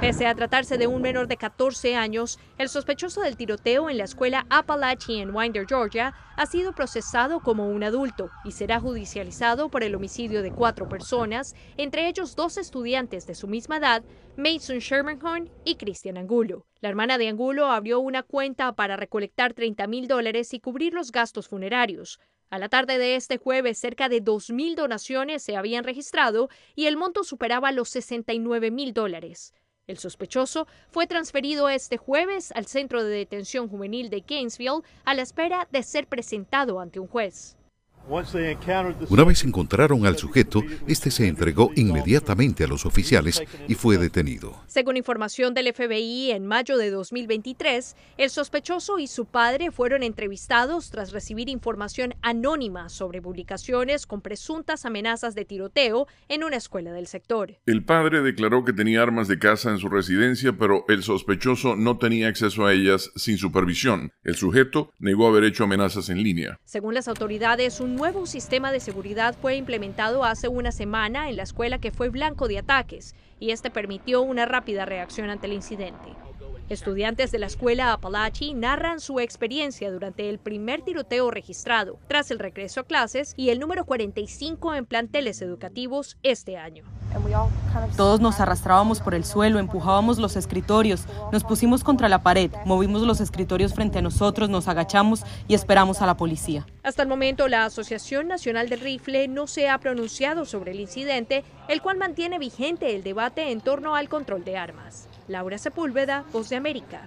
Pese a tratarse de un menor de 14 años, el sospechoso del tiroteo en la escuela Appalachian en Winder, Georgia, ha sido procesado como un adulto y será judicializado por el homicidio de cuatro personas, entre ellos dos estudiantes de su misma edad, Mason Shermanhorn y Christian Angulo. La hermana de Angulo abrió una cuenta para recolectar 30 mil dólares y cubrir los gastos funerarios. A la tarde de este jueves, cerca de 2.000 donaciones se habían registrado y el monto superaba los 69 mil dólares. El sospechoso fue transferido este jueves al Centro de Detención Juvenil de Gainesville a la espera de ser presentado ante un juez. Una vez encontraron al sujeto, este se entregó inmediatamente a los oficiales y fue detenido. Según información del FBI, en mayo de 2023, el sospechoso y su padre fueron entrevistados tras recibir información anónima sobre publicaciones con presuntas amenazas de tiroteo en una escuela del sector. El padre declaró que tenía armas de caza en su residencia, pero el sospechoso no tenía acceso a ellas sin supervisión. El sujeto negó haber hecho amenazas en línea. Según las autoridades, un nuevo sistema de seguridad fue implementado hace una semana en la escuela que fue blanco de ataques y este permitió una rápida reacción ante el incidente. Estudiantes de la escuela Apalachi narran su experiencia durante el primer tiroteo registrado, tras el regreso a clases y el número 45 en planteles educativos este año. Todos nos arrastrábamos por el suelo, empujábamos los escritorios, nos pusimos contra la pared, movimos los escritorios frente a nosotros, nos agachamos y esperamos a la policía. Hasta el momento, la Asociación Nacional del Rifle no se ha pronunciado sobre el incidente, el cual mantiene vigente el debate en torno al control de armas. Laura Sepúlveda, Voz de América.